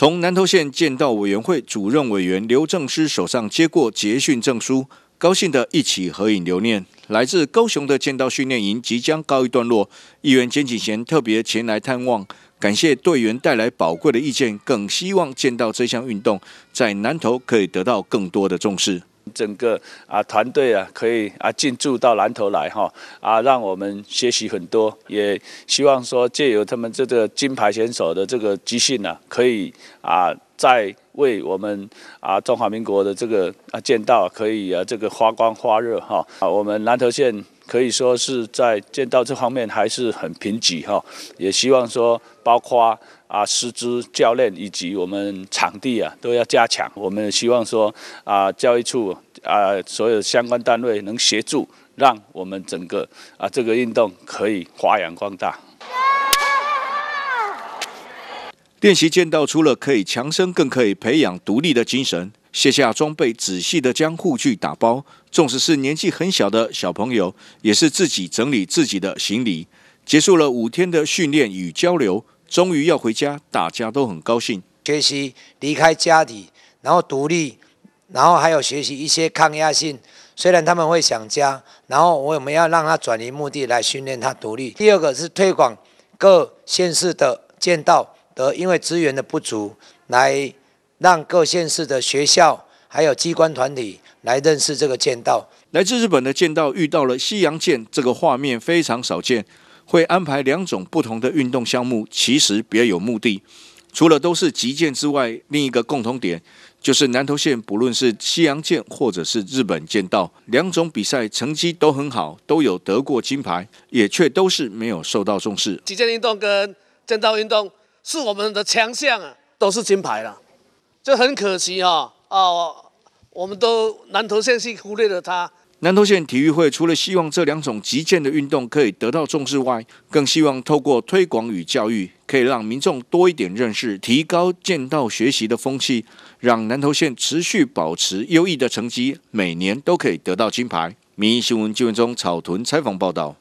从南投县剑道委员会主任委员刘正师手上接过捷训证书，高兴的一起合影留念。来自高雄的剑道训练营即将告一段落，议员简警贤特别前来探望，感谢队员带来宝贵的意见，更希望剑道这项运动在南投可以得到更多的重视。整个啊，团队啊，可以啊进驻到南投来哈啊，让我们学习很多，也希望说借由他们这个金牌选手的这个集训呢，可以啊再为我们啊中华民国的这个啊剑道可以啊这个发光发热哈啊我们南投县。可以说是在剑道这方面还是很贫瘠哈，也希望说包括啊师资、教练以及我们场地啊都要加强。我们希望说啊教育处啊所有相关单位能协助，让我们整个啊这个运动可以发扬光大。练习剑道除了可以强身，更可以培养独立的精神。卸下装备，仔细地将护具打包。纵使是年纪很小的小朋友，也是自己整理自己的行李。结束了五天的训练与交流，终于要回家，大家都很高兴。学习离开家里，然后独立，然后还有学习一些抗压性。虽然他们会想家，然后我们要让他转移目的来训练他独立。第二个是推广各县市的剑道。而因为资源的不足，来让各县市的学校还有机关团体来认识这个剑道。来自日本的剑道遇到了西洋剑，这个画面非常少见。会安排两种不同的运动项目，其实别有目的。除了都是击剑之外，另一个共同点就是南投县不论是西洋剑或者是日本剑道，两种比赛成绩都很好，都有得过金牌，也却都是没有受到重视。击剑运动跟剑道运动。是我们的强项啊，都是金牌了，就很可惜啊哦，我们都南投县是忽略了他。南投县体育会除了希望这两种极限的运动可以得到重视外，更希望透过推广与教育，可以让民众多一点认识，提高剑道学习的风气，让南投县持续保持优异的成绩，每年都可以得到金牌。民意新闻就目中，草屯采访报道。